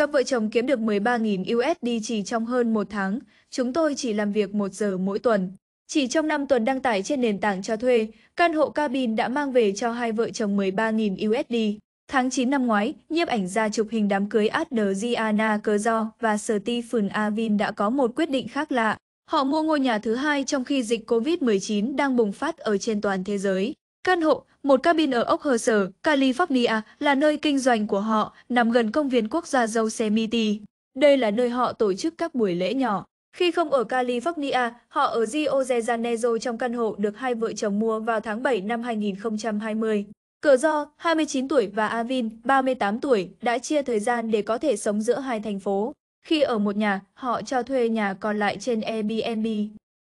Cặp vợ chồng kiếm được 13.000 USD chỉ trong hơn một tháng, chúng tôi chỉ làm việc một giờ mỗi tuần. Chỉ trong 5 tuần đăng tải trên nền tảng cho thuê, căn hộ cabin đã mang về cho hai vợ chồng 13.000 USD. Tháng 9 năm ngoái, nhiếp ảnh gia chụp hình đám cưới Adriana Kerzo và Stephen Avin đã có một quyết định khác lạ. Họ mua ngôi nhà thứ hai trong khi dịch COVID-19 đang bùng phát ở trên toàn thế giới. Căn hộ, một cabin ở ốc hờ sở, California là nơi kinh doanh của họ, nằm gần công viên quốc gia Yosemite. Đây là nơi họ tổ chức các buổi lễ nhỏ. Khi không ở California, họ ở Rio de Janeiro trong căn hộ được hai vợ chồng mua vào tháng 7 năm 2020. Cờ Do, 29 tuổi và Avin, 38 tuổi, đã chia thời gian để có thể sống giữa hai thành phố. Khi ở một nhà, họ cho thuê nhà còn lại trên Airbnb.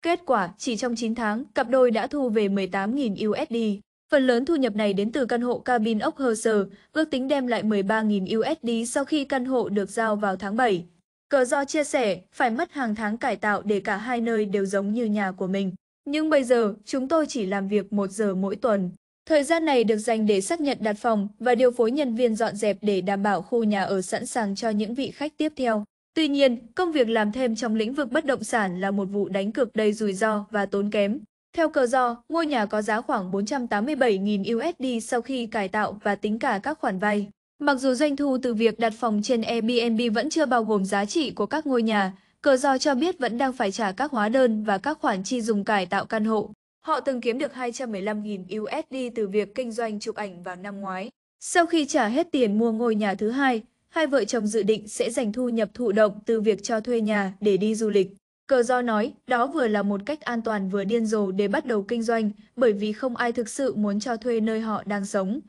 Kết quả, chỉ trong 9 tháng, cặp đôi đã thu về 18.000 USD. Phần lớn thu nhập này đến từ căn hộ cabin ốc Herzer, ước tính đem lại 13.000 USD sau khi căn hộ được giao vào tháng 7. Cờ do chia sẻ, phải mất hàng tháng cải tạo để cả hai nơi đều giống như nhà của mình. Nhưng bây giờ, chúng tôi chỉ làm việc một giờ mỗi tuần. Thời gian này được dành để xác nhận đặt phòng và điều phối nhân viên dọn dẹp để đảm bảo khu nhà ở sẵn sàng cho những vị khách tiếp theo. Tuy nhiên, công việc làm thêm trong lĩnh vực bất động sản là một vụ đánh cược đầy rủi ro và tốn kém. Theo cờ do, ngôi nhà có giá khoảng 487.000 USD sau khi cải tạo và tính cả các khoản vay. Mặc dù doanh thu từ việc đặt phòng trên Airbnb vẫn chưa bao gồm giá trị của các ngôi nhà, cờ do cho biết vẫn đang phải trả các hóa đơn và các khoản chi dùng cải tạo căn hộ. Họ từng kiếm được 215.000 USD từ việc kinh doanh chụp ảnh vào năm ngoái. Sau khi trả hết tiền mua ngôi nhà thứ hai, hai vợ chồng dự định sẽ dành thu nhập thụ động từ việc cho thuê nhà để đi du lịch. Cờ do nói, đó vừa là một cách an toàn vừa điên rồ để bắt đầu kinh doanh, bởi vì không ai thực sự muốn cho thuê nơi họ đang sống.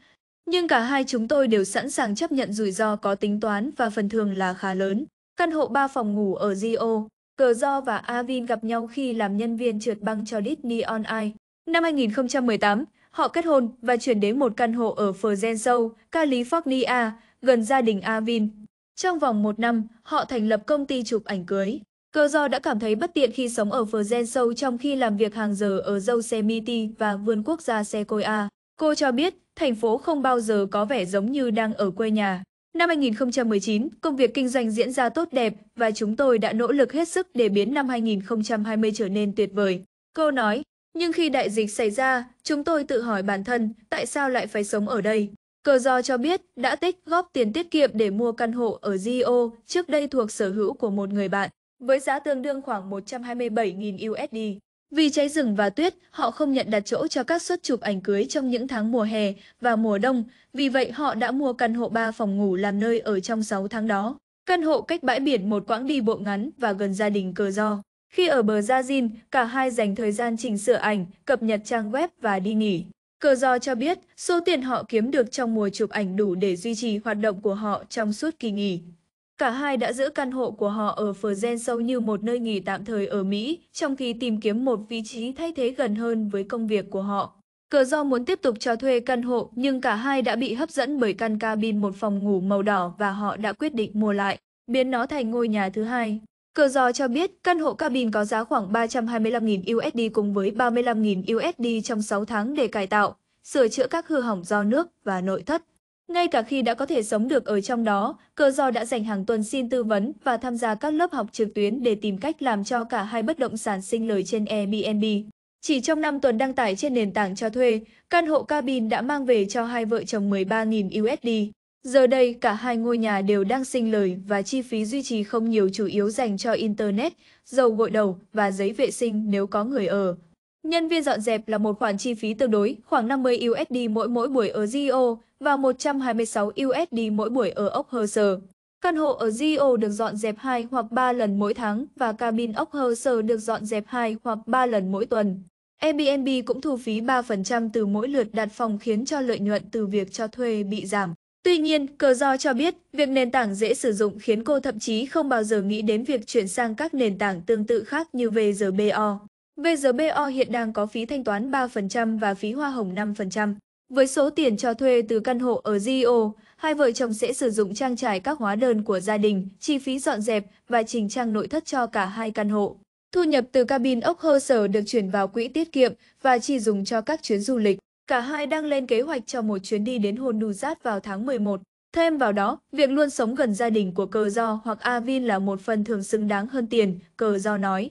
Nhưng cả hai chúng tôi đều sẵn sàng chấp nhận rủi ro có tính toán và phần thường là khá lớn. Căn hộ 3 phòng ngủ ở Rio. Cờ Do và Avin gặp nhau khi làm nhân viên trượt băng cho Disney On Ice. Năm 2018, họ kết hôn và chuyển đến một căn hộ ở Fresno, California, gần gia đình Avin. Trong vòng một năm, họ thành lập công ty chụp ảnh cưới. Cơ do đã cảm thấy bất tiện khi sống ở Fergen sâu trong khi làm việc hàng giờ ở dâu xe Miti và vườn quốc gia Sequoia. Cô cho biết, thành phố không bao giờ có vẻ giống như đang ở quê nhà. Năm 2019, công việc kinh doanh diễn ra tốt đẹp và chúng tôi đã nỗ lực hết sức để biến năm 2020 trở nên tuyệt vời. Cô nói, nhưng khi đại dịch xảy ra, chúng tôi tự hỏi bản thân tại sao lại phải sống ở đây. Cơ do cho biết đã tích góp tiền tiết kiệm để mua căn hộ ở Gio, trước đây thuộc sở hữu của một người bạn với giá tương đương khoảng 127.000 USD. Vì cháy rừng và tuyết, họ không nhận đặt chỗ cho các suất chụp ảnh cưới trong những tháng mùa hè và mùa đông, vì vậy họ đã mua căn hộ 3 phòng ngủ làm nơi ở trong 6 tháng đó. Căn hộ cách bãi biển một quãng đi bộ ngắn và gần gia đình cờ do. Khi ở bờ Gia Jin, cả hai dành thời gian chỉnh sửa ảnh, cập nhật trang web và đi nghỉ. Cờ do cho biết, số tiền họ kiếm được trong mùa chụp ảnh đủ để duy trì hoạt động của họ trong suốt kỳ nghỉ. Cả hai đã giữ căn hộ của họ ở sâu như một nơi nghỉ tạm thời ở Mỹ, trong khi tìm kiếm một vị trí thay thế gần hơn với công việc của họ. Cờ do muốn tiếp tục cho thuê căn hộ nhưng cả hai đã bị hấp dẫn bởi căn cabin một phòng ngủ màu đỏ và họ đã quyết định mua lại, biến nó thành ngôi nhà thứ hai. Cờ do cho biết căn hộ cabin có giá khoảng 325.000 USD cùng với 35.000 USD trong 6 tháng để cải tạo, sửa chữa các hư hỏng do nước và nội thất ngay cả khi đã có thể sống được ở trong đó, cờ do đã dành hàng tuần xin tư vấn và tham gia các lớp học trực tuyến để tìm cách làm cho cả hai bất động sản sinh lời trên Airbnb. Chỉ trong 5 tuần đăng tải trên nền tảng cho thuê, căn hộ cabin đã mang về cho hai vợ chồng 13.000 USD. Giờ đây, cả hai ngôi nhà đều đang sinh lời và chi phí duy trì không nhiều chủ yếu dành cho Internet, dầu gội đầu và giấy vệ sinh nếu có người ở. Nhân viên dọn dẹp là một khoản chi phí tương đối, khoảng 50 USD mỗi mỗi buổi ở Geo và 126 USD mỗi buổi ở ốc hơ sờ. Căn hộ ở Geo được dọn dẹp 2 hoặc 3 lần mỗi tháng và cabin ốc hơ sờ được dọn dẹp 2 hoặc 3 lần mỗi tuần. Airbnb cũng thu phí 3% từ mỗi lượt đặt phòng khiến cho lợi nhuận từ việc cho thuê bị giảm. Tuy nhiên, Cờ Do cho biết, việc nền tảng dễ sử dụng khiến cô thậm chí không bao giờ nghĩ đến việc chuyển sang các nền tảng tương tự khác như VRBO. VGBO hiện đang có phí thanh toán 3% và phí hoa hồng 5%. Với số tiền cho thuê từ căn hộ ở GEO, hai vợ chồng sẽ sử dụng trang trải các hóa đơn của gia đình, chi phí dọn dẹp và chỉnh trang nội thất cho cả hai căn hộ. Thu nhập từ cabin ốc hơ sở được chuyển vào quỹ tiết kiệm và chi dùng cho các chuyến du lịch. Cả hai đang lên kế hoạch cho một chuyến đi đến Honduras vào tháng 11. Thêm vào đó, việc luôn sống gần gia đình của cờ do hoặc Avin là một phần thường xứng đáng hơn tiền, cờ do nói.